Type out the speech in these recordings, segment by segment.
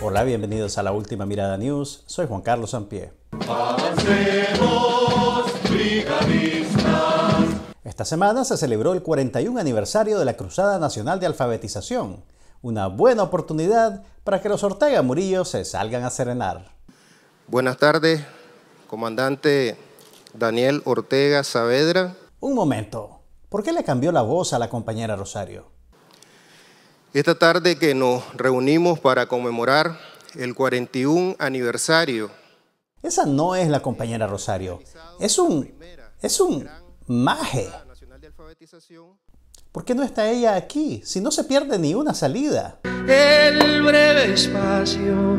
Hola, bienvenidos a la última mirada news. Soy Juan Carlos Sampié. Esta semana se celebró el 41 aniversario de la Cruzada Nacional de Alfabetización, una buena oportunidad para que los Ortega Murillo se salgan a serenar. Buenas tardes, comandante Daniel Ortega Saavedra. Un momento, ¿por qué le cambió la voz a la compañera Rosario? Esta tarde que nos reunimos para conmemorar el 41 aniversario. Esa no es la compañera Rosario. Es un, es un maje. ¿Por qué no está ella aquí? Si no se pierde ni una salida. El breve espacio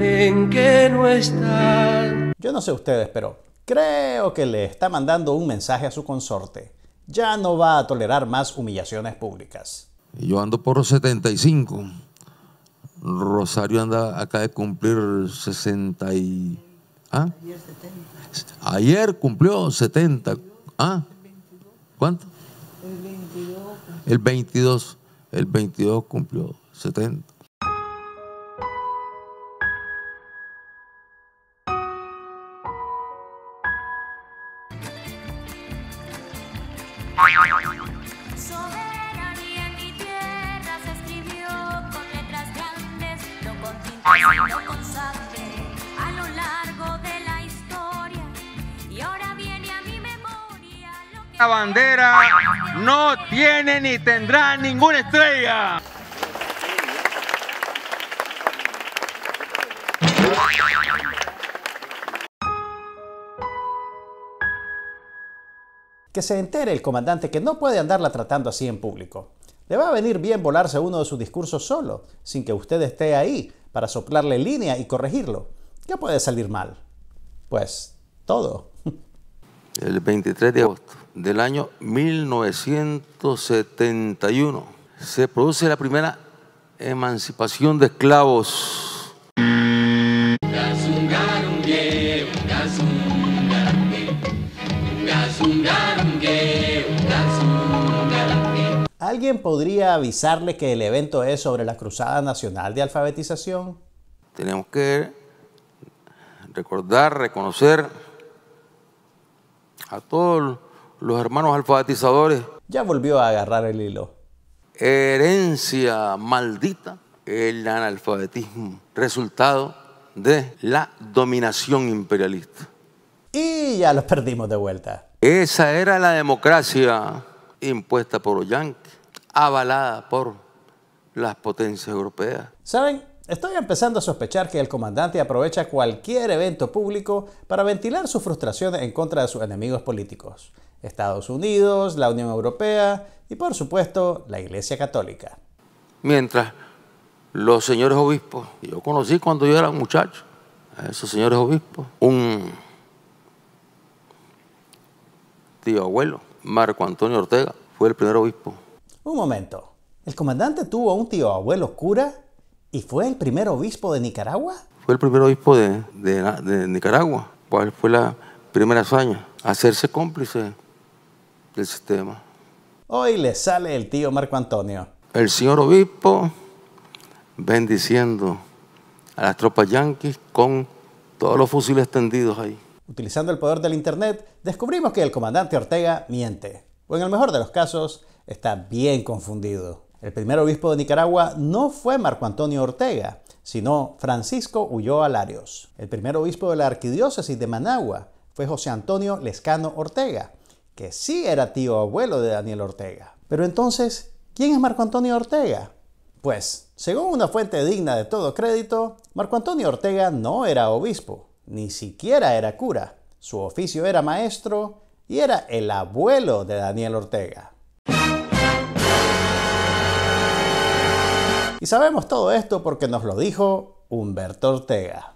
en que no está. Yo no sé ustedes, pero creo que le está mandando un mensaje a su consorte. Ya no va a tolerar más humillaciones públicas. Yo ando por 75. Rosario anda acá de cumplir 60 ¿ah? Ayer, Ayer cumplió 70. ¿Ah? ¿Cuánto? El 22. El 22. El 22 cumplió 70. La bandera no tiene ni tendrá ninguna estrella. Que se entere el comandante que no puede andarla tratando así en público. Le va a venir bien volarse uno de sus discursos solo, sin que usted esté ahí, para soplarle línea y corregirlo. ¿Qué puede salir mal? Pues todo. El 23 de agosto del año 1971 se produce la primera emancipación de esclavos ¿Alguien podría avisarle que el evento es sobre la Cruzada Nacional de Alfabetización? Tenemos que recordar, reconocer a todos los hermanos alfabetizadores. Ya volvió a agarrar el hilo. Herencia maldita, el analfabetismo, resultado de la dominación imperialista. Y ya los perdimos de vuelta. Esa era la democracia impuesta por los yanquis avalada por las potencias europeas. ¿Saben? Estoy empezando a sospechar que el comandante aprovecha cualquier evento público para ventilar sus frustraciones en contra de sus enemigos políticos, Estados Unidos, la Unión Europea y por supuesto la Iglesia Católica. Mientras los señores obispos, yo conocí cuando yo era un muchacho, a esos señores obispos, un tío abuelo, Marco Antonio Ortega, fue el primer obispo un momento, ¿el comandante tuvo un tío abuelo cura y fue el primer obispo de Nicaragua? Fue el primer obispo de, Nicaragua, ¿Cuál fue la primera hazaña, hacerse cómplice del sistema. Hoy le sale el tío Marco Antonio. El señor obispo bendiciendo a las tropas yanquis con todos los fusiles tendidos ahí. Utilizando el poder del Internet, descubrimos que el comandante Ortega miente, o en el mejor de los casos, está bien confundido. El primer obispo de Nicaragua no fue Marco Antonio Ortega, sino Francisco Huyó Alarios. El primer obispo de la arquidiócesis de Managua fue José Antonio Lescano Ortega, que sí era tío abuelo de Daniel Ortega. Pero entonces, ¿quién es Marco Antonio Ortega? Pues, según una fuente digna de todo crédito, Marco Antonio Ortega no era obispo, ni siquiera era cura. Su oficio era maestro y era el abuelo de Daniel Ortega. Y sabemos todo esto porque nos lo dijo Humberto Ortega.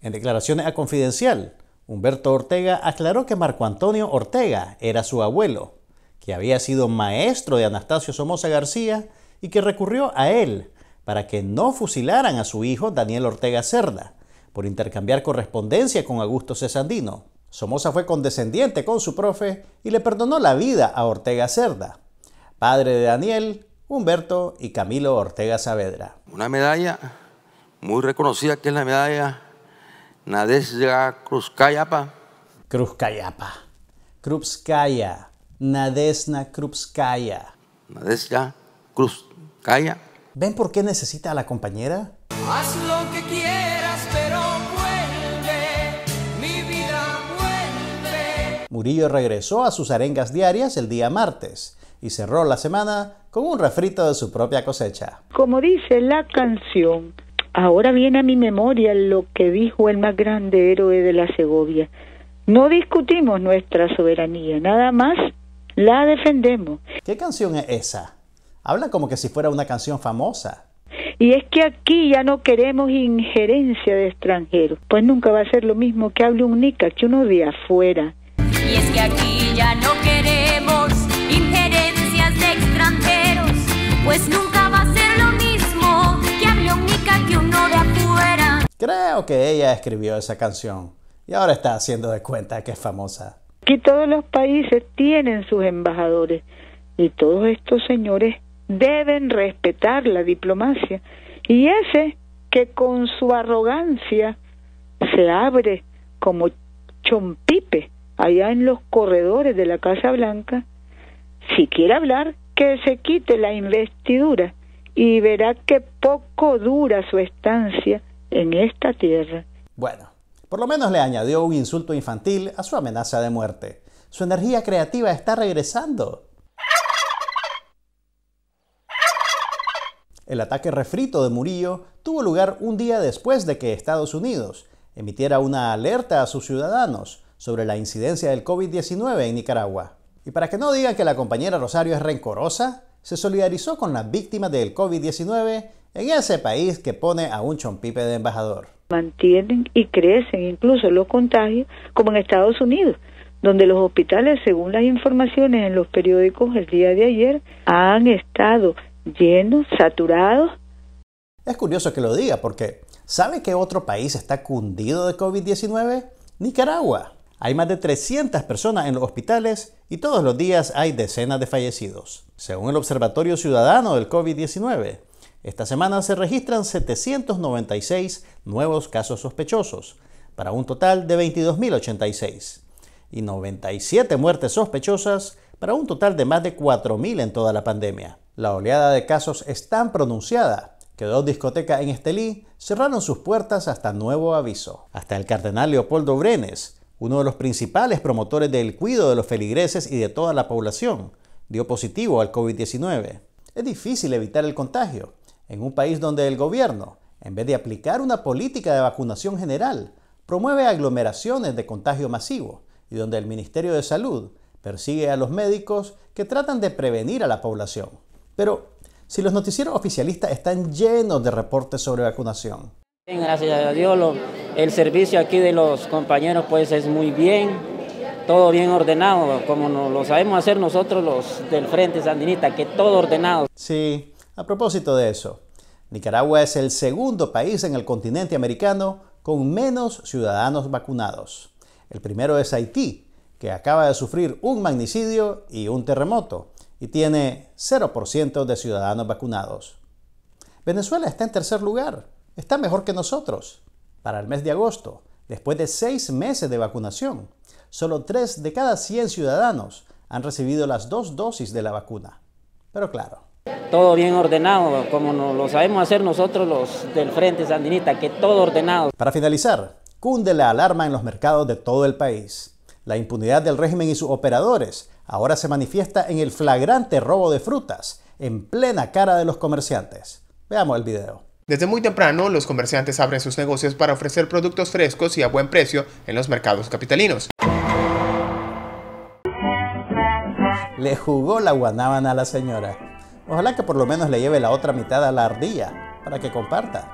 En declaraciones a Confidencial, Humberto Ortega aclaró que Marco Antonio Ortega era su abuelo, que había sido maestro de Anastasio Somoza García y que recurrió a él para que no fusilaran a su hijo Daniel Ortega Cerda por intercambiar correspondencia con Augusto Cesandino. Somoza fue condescendiente con su profe y le perdonó la vida a Ortega Cerda, padre de Daniel, Humberto y Camilo Ortega Saavedra. Una medalla muy reconocida que es la medalla Nadesna Kruzkayapa. Kruzkayapa. Krupskaya. Nadesna Krupskaya. Nadesna Krupskaya. ¿Ven por qué necesita a la compañera? Haz lo que quieras, pero vuelve, mi vida vuelve. Murillo regresó a sus arengas diarias el día martes y cerró la semana con un refrito de su propia cosecha. Como dice la canción, ahora viene a mi memoria lo que dijo el más grande héroe de la Segovia. No discutimos nuestra soberanía, nada más la defendemos. ¿Qué canción es esa? Habla como que si fuera una canción famosa. Y es que aquí ya no queremos injerencia de extranjeros, pues nunca va a ser lo mismo que hable un nica que uno de afuera. Y es que aquí ya no queremos pues nunca va a ser lo mismo que uno de afuera. Creo que ella escribió esa canción y ahora está haciendo de cuenta que es famosa. Aquí todos los países tienen sus embajadores y todos estos señores deben respetar la diplomacia. Y ese que con su arrogancia se abre como chompipe allá en los corredores de la Casa Blanca, si quiere hablar, que se quite la investidura y verá que poco dura su estancia en esta tierra. Bueno, por lo menos le añadió un insulto infantil a su amenaza de muerte. Su energía creativa está regresando. El ataque refrito de Murillo tuvo lugar un día después de que Estados Unidos emitiera una alerta a sus ciudadanos sobre la incidencia del COVID-19 en Nicaragua. Y para que no digan que la compañera Rosario es rencorosa, se solidarizó con las víctimas del COVID-19 en ese país que pone a un chompipe de embajador. Mantienen y crecen incluso los contagios, como en Estados Unidos, donde los hospitales, según las informaciones en los periódicos el día de ayer, han estado llenos, saturados. Es curioso que lo diga porque ¿sabe qué otro país está cundido de COVID-19? Nicaragua. Hay más de 300 personas en los hospitales y todos los días hay decenas de fallecidos. Según el Observatorio Ciudadano del COVID-19, esta semana se registran 796 nuevos casos sospechosos, para un total de 22.086, y 97 muertes sospechosas, para un total de más de 4.000 en toda la pandemia. La oleada de casos es tan pronunciada que dos discotecas en Estelí cerraron sus puertas hasta nuevo aviso. Hasta el cardenal Leopoldo Brenes, uno de los principales promotores del cuidado de los feligreses y de toda la población, dio positivo al COVID-19. Es difícil evitar el contagio en un país donde el gobierno, en vez de aplicar una política de vacunación general, promueve aglomeraciones de contagio masivo y donde el Ministerio de Salud persigue a los médicos que tratan de prevenir a la población. Pero si los noticieros oficialistas están llenos de reportes sobre vacunación. Gracias a Dios, el servicio aquí de los compañeros pues es muy bien, todo bien ordenado, como nos, lo sabemos hacer nosotros los del Frente Sandinista, que todo ordenado. Sí, a propósito de eso, Nicaragua es el segundo país en el continente americano con menos ciudadanos vacunados. El primero es Haití, que acaba de sufrir un magnicidio y un terremoto y tiene 0% de ciudadanos vacunados. Venezuela está en tercer lugar, está mejor que nosotros. Para el mes de agosto, después de seis meses de vacunación, solo tres de cada 100 ciudadanos han recibido las dos dosis de la vacuna. Pero claro. Todo bien ordenado, como lo sabemos hacer nosotros los del Frente Sandinista, que todo ordenado. Para finalizar, cunde la alarma en los mercados de todo el país. La impunidad del régimen y sus operadores ahora se manifiesta en el flagrante robo de frutas en plena cara de los comerciantes. Veamos el video. Desde muy temprano, los comerciantes abren sus negocios para ofrecer productos frescos y a buen precio en los mercados capitalinos. Le jugó la guanábana a la señora. Ojalá que por lo menos le lleve la otra mitad a la ardilla, para que comparta.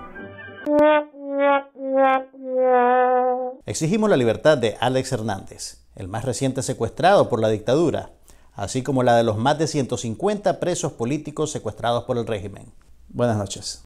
Exigimos la libertad de Alex Hernández, el más reciente secuestrado por la dictadura, así como la de los más de 150 presos políticos secuestrados por el régimen. Buenas noches.